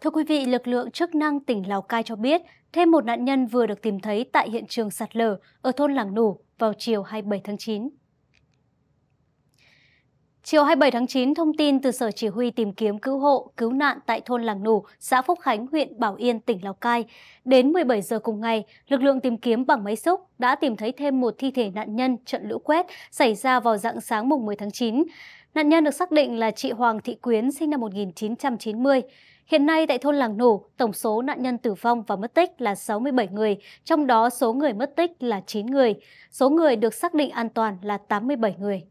Thưa quý vị, lực lượng chức năng tỉnh Lào Cai cho biết thêm một nạn nhân vừa được tìm thấy tại hiện trường sạt lở ở thôn Làng Nủ vào chiều 27 tháng 9. Chiều 27 tháng 9, thông tin từ Sở Chỉ huy tìm kiếm cứu hộ, cứu nạn tại thôn Làng Nủ, xã Phúc Khánh, huyện Bảo Yên, tỉnh Lào Cai. Đến 17 giờ cùng ngày, lực lượng tìm kiếm bằng máy xúc đã tìm thấy thêm một thi thể nạn nhân trận lũ quét xảy ra vào dạng sáng mùng 10 tháng 9. Nạn nhân được xác định là chị Hoàng Thị Quyến sinh năm 1990. Hiện nay tại thôn Làng Nổ, tổng số nạn nhân tử vong và mất tích là 67 người, trong đó số người mất tích là 9 người. Số người được xác định an toàn là 87 người.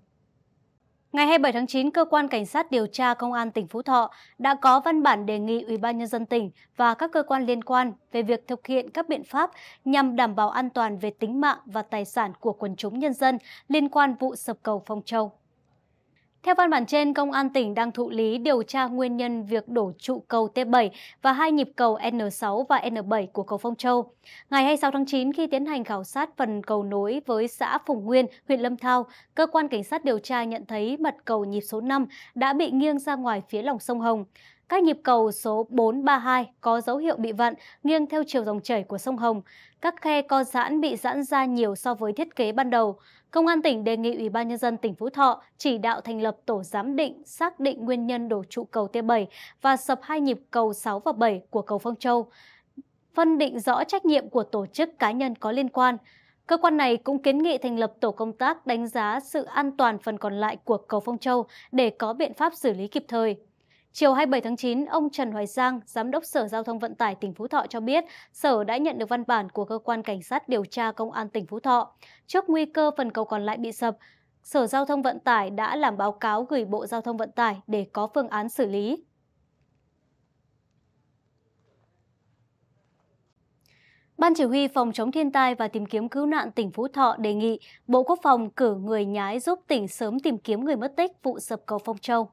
Ngày 27 tháng 9, cơ quan cảnh sát điều tra công an tỉnh Phú Thọ đã có văn bản đề nghị Ủy ban nhân dân tỉnh và các cơ quan liên quan về việc thực hiện các biện pháp nhằm đảm bảo an toàn về tính mạng và tài sản của quần chúng nhân dân liên quan vụ sập cầu Phong Châu. Theo văn bản trên, Công an tỉnh đang thụ lý điều tra nguyên nhân việc đổ trụ cầu T7 và hai nhịp cầu N6 và N7 của cầu Phong Châu. Ngày 26 tháng 9, khi tiến hành khảo sát phần cầu nối với xã Phùng Nguyên, huyện Lâm Thao, cơ quan cảnh sát điều tra nhận thấy mặt cầu nhịp số 5 đã bị nghiêng ra ngoài phía lòng sông Hồng. Các nhịp cầu số 432 có dấu hiệu bị vặn nghiêng theo chiều dòng chảy của sông Hồng. Các khe co giãn bị giãn ra nhiều so với thiết kế ban đầu. Công an tỉnh đề nghị Ủy ban nhân dân tỉnh Phú Thọ chỉ đạo thành lập tổ giám định xác định nguyên nhân đổ trụ cầu T7 và sập hai nhịp cầu 6 và 7 của cầu Phong Châu. Phân định rõ trách nhiệm của tổ chức cá nhân có liên quan. Cơ quan này cũng kiến nghị thành lập tổ công tác đánh giá sự an toàn phần còn lại của cầu Phong Châu để có biện pháp xử lý kịp thời. Chiều 27 tháng 9, ông Trần Hoài Giang, Giám đốc Sở Giao thông Vận tải tỉnh Phú Thọ cho biết, Sở đã nhận được văn bản của Cơ quan Cảnh sát điều tra Công an tỉnh Phú Thọ. Trước nguy cơ phần cầu còn lại bị sập, Sở Giao thông Vận tải đã làm báo cáo gửi Bộ Giao thông Vận tải để có phương án xử lý. Ban Chỉ huy Phòng chống thiên tai và tìm kiếm cứu nạn tỉnh Phú Thọ đề nghị Bộ Quốc phòng cử người nhái giúp tỉnh sớm tìm kiếm người mất tích vụ sập cầu Phong Châu.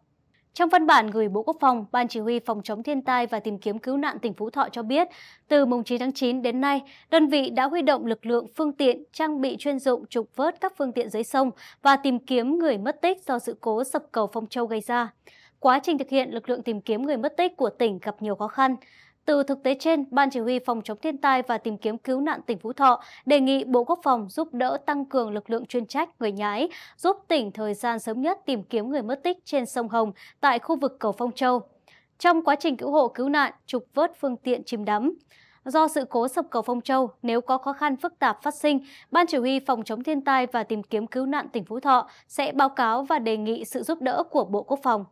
Trong văn bản gửi Bộ Quốc phòng, Ban Chỉ huy Phòng chống thiên tai và tìm kiếm cứu nạn tỉnh Phú Thọ cho biết, từ mùng 9 tháng 9 đến nay, đơn vị đã huy động lực lượng phương tiện, trang bị chuyên dụng trục vớt các phương tiện dưới sông và tìm kiếm người mất tích do sự cố sập cầu Phong Châu gây ra. Quá trình thực hiện, lực lượng tìm kiếm người mất tích của tỉnh gặp nhiều khó khăn. Từ thực tế trên, Ban Chỉ huy Phòng chống thiên tai và tìm kiếm cứu nạn tỉnh Phú Thọ đề nghị Bộ Quốc phòng giúp đỡ tăng cường lực lượng chuyên trách người nhái, giúp tỉnh thời gian sớm nhất tìm kiếm người mất tích trên sông Hồng tại khu vực cầu Phong Châu. Trong quá trình cứu hộ cứu nạn, trục vớt phương tiện chìm đắm. Do sự cố sập cầu Phong Châu, nếu có khó khăn phức tạp phát sinh, Ban Chỉ huy Phòng chống thiên tai và tìm kiếm cứu nạn tỉnh Phú Thọ sẽ báo cáo và đề nghị sự giúp đỡ của Bộ Quốc phòng.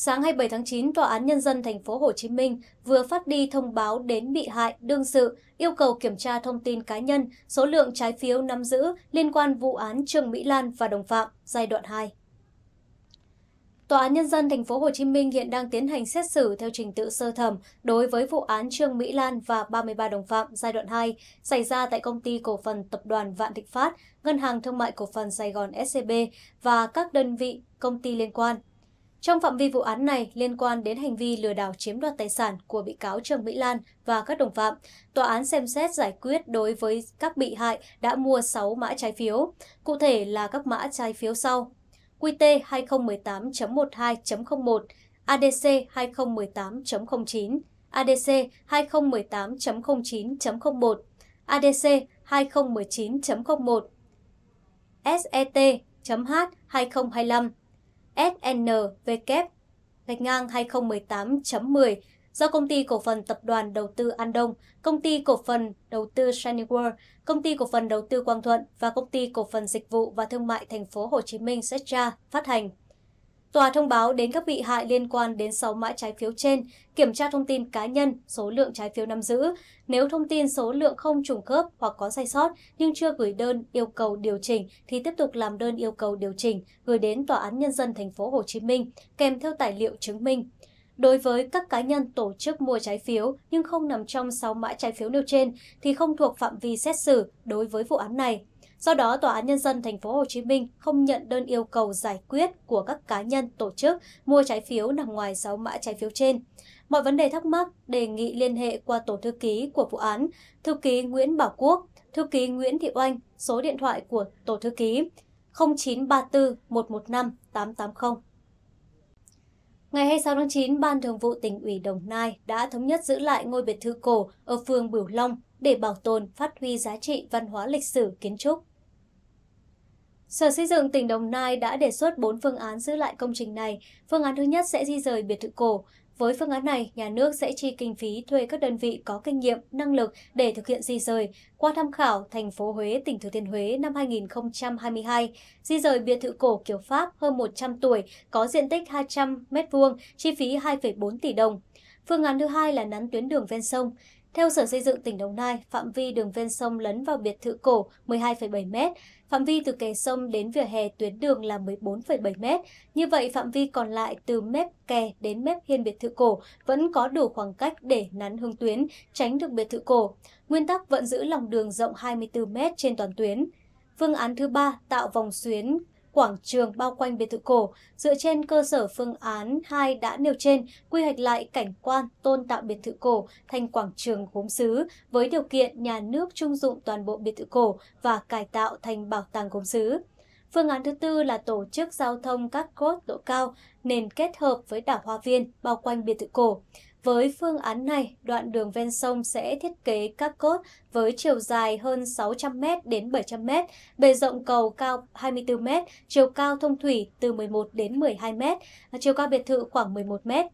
Sáng 27 tháng 9, Tòa án Nhân dân thành phố Hồ Chí Minh vừa phát đi thông báo đến bị hại đương sự yêu cầu kiểm tra thông tin cá nhân, số lượng trái phiếu nắm giữ liên quan vụ án Trương Mỹ Lan và đồng phạm giai đoạn 2. Tòa án nhân dân thành phố Hồ Chí Minh hiện đang tiến hành xét xử theo trình tự sơ thẩm đối với vụ án Trương Mỹ Lan và 33 đồng phạm giai đoạn 2 xảy ra tại công ty cổ phần tập đoàn Vạn Thịnh Phát, Ngân hàng Thương mại Cổ phần Sài Gòn SCB và các đơn vị công ty liên quan. Trong phạm vi vụ án này liên quan đến hành vi lừa đảo chiếm đoạt tài sản của bị cáo Trương Mỹ Lan và các đồng phạm, tòa án xem xét giải quyết đối với các bị hại đã mua 6 mã trái phiếu, cụ thể là các mã trái phiếu sau: QT 2018.12.01, ADC 2018.09, ADC 2018.09.01, ADC 2019.01, SET.H 2025 snvk gạch ngang 2018.10 do công ty cổ phần tập đoàn đầu tư An Đông, công ty cổ phần đầu tư shining World, công ty cổ phần đầu tư Quang Thuận và công ty cổ phần dịch vụ và thương mại thành phố Hồ Chí Minh Setcha phát hành. Tòa thông báo đến các bị hại liên quan đến 6 mã trái phiếu trên, kiểm tra thông tin cá nhân, số lượng trái phiếu nắm giữ. Nếu thông tin số lượng không trùng khớp hoặc có sai sót nhưng chưa gửi đơn yêu cầu điều chỉnh thì tiếp tục làm đơn yêu cầu điều chỉnh gửi đến Tòa án nhân dân thành phố Hồ Chí Minh kèm theo tài liệu chứng minh. Đối với các cá nhân tổ chức mua trái phiếu nhưng không nằm trong 6 mã trái phiếu nêu trên thì không thuộc phạm vi xét xử đối với vụ án này. Do đó, Tòa án Nhân dân Thành phố Hồ Chí Minh không nhận đơn yêu cầu giải quyết của các cá nhân, tổ chức mua trái phiếu nằm ngoài 6 mã trái phiếu trên. Mọi vấn đề thắc mắc đề nghị liên hệ qua tổ thư ký của vụ án, thư ký Nguyễn Bảo Quốc, thư ký Nguyễn Thị Oanh, số điện thoại của tổ thư ký 0934 115 880. Ngày 26 tháng 9, Ban Thường vụ tỉnh ủy Đồng Nai đã thống nhất giữ lại ngôi biệt thự cổ ở phường Bửu Long để bảo tồn, phát huy giá trị văn hóa lịch sử kiến trúc. Sở Xây dựng tỉnh Đồng Nai đã đề xuất 4 phương án giữ lại công trình này. Phương án thứ nhất sẽ di rời biệt thự cổ. Với phương án này, nhà nước sẽ chi kinh phí thuê các đơn vị có kinh nghiệm, năng lực để thực hiện di rời. Qua tham khảo, thành phố Huế, tỉnh Thừa Thiên Huế năm 2022, di rời biệt thự cổ kiểu Pháp hơn 100 tuổi, có diện tích 200 m2, chi phí 2,4 tỷ đồng. Phương án thứ hai là nắn tuyến đường ven sông. Theo Sở Xây dựng tỉnh Đồng Nai, phạm vi đường ven sông lấn vào biệt thự cổ 12,7m, phạm vi từ kè sông đến vỉa hè tuyến đường là 14,7m. Như vậy, phạm vi còn lại từ mép kè đến mép hiên biệt thự cổ vẫn có đủ khoảng cách để nắn hướng tuyến, tránh được biệt thự cổ. Nguyên tắc vẫn giữ lòng đường rộng 24m trên toàn tuyến. Phương án thứ ba tạo vòng xuyến quảng trường bao quanh biệt thự cổ. Dựa trên cơ sở phương án 2 đã nêu trên, quy hoạch lại cảnh quan tôn tạo biệt thự cổ thành quảng trường gốm xứ với điều kiện nhà nước trung dụng toàn bộ biệt thự cổ và cải tạo thành bảo tàng gốm xứ. Phương án thứ tư là tổ chức giao thông các cốt độ cao nền kết hợp với đảo Hoa Viên bao quanh biệt thự cổ. Với phương án này, đoạn đường ven sông sẽ thiết kế các cốt với chiều dài hơn 600m đến 700m, bề rộng cầu cao 24m, chiều cao thông thủy từ 11 đến 12m, chiều cao biệt thự khoảng 11m.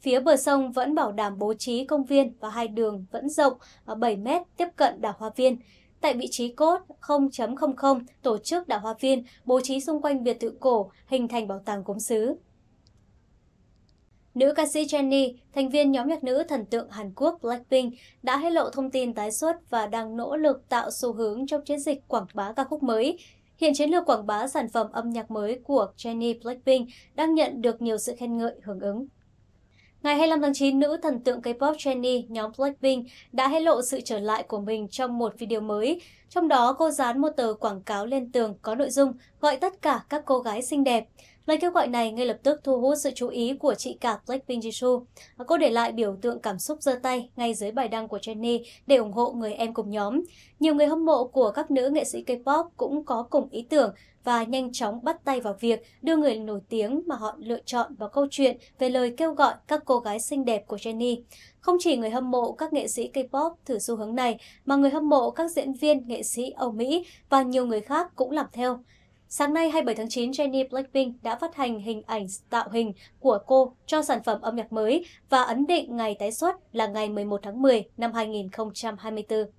Phía bờ sông vẫn bảo đảm bố trí công viên và hai đường vẫn rộng 7m tiếp cận đảo Hoa Viên. Tại vị trí cốt 0.00, tổ chức đảo Hoa Viên bố trí xung quanh biệt thự cổ, hình thành bảo tàng gốm xứ. Nữ ca sĩ Jennie, thành viên nhóm nhạc nữ thần tượng Hàn Quốc Blackpink, đã hé lộ thông tin tái xuất và đang nỗ lực tạo xu hướng trong chiến dịch quảng bá ca khúc mới. Hiện chiến lược quảng bá sản phẩm âm nhạc mới của Jennie Blackpink đang nhận được nhiều sự khen ngợi hưởng ứng. Ngày 25 tháng 9, nữ thần tượng K-pop Jennie nhóm Blackpink đã hé lộ sự trở lại của mình trong một video mới. Trong đó, cô dán một tờ quảng cáo lên tường có nội dung gọi tất cả các cô gái xinh đẹp. Lời kêu gọi này ngay lập tức thu hút sự chú ý của chị cả Blackpink Jisoo. Cô để lại biểu tượng cảm xúc giơ tay ngay dưới bài đăng của Jennie để ủng hộ người em cùng nhóm. Nhiều người hâm mộ của các nữ nghệ sĩ K-pop cũng có cùng ý tưởng và nhanh chóng bắt tay vào việc đưa người nổi tiếng mà họ lựa chọn vào câu chuyện về lời kêu gọi các cô gái xinh đẹp của Jennie. Không chỉ người hâm mộ các nghệ sĩ K-pop thử xu hướng này, mà người hâm mộ các diễn viên, nghệ sĩ Âu Mỹ và nhiều người khác cũng làm theo. Sáng nay 27 tháng 9, Jennie Blackpink đã phát hành hình ảnh tạo hình của cô cho sản phẩm âm nhạc mới và ấn định ngày tái xuất là ngày 11 tháng 10 năm 2024.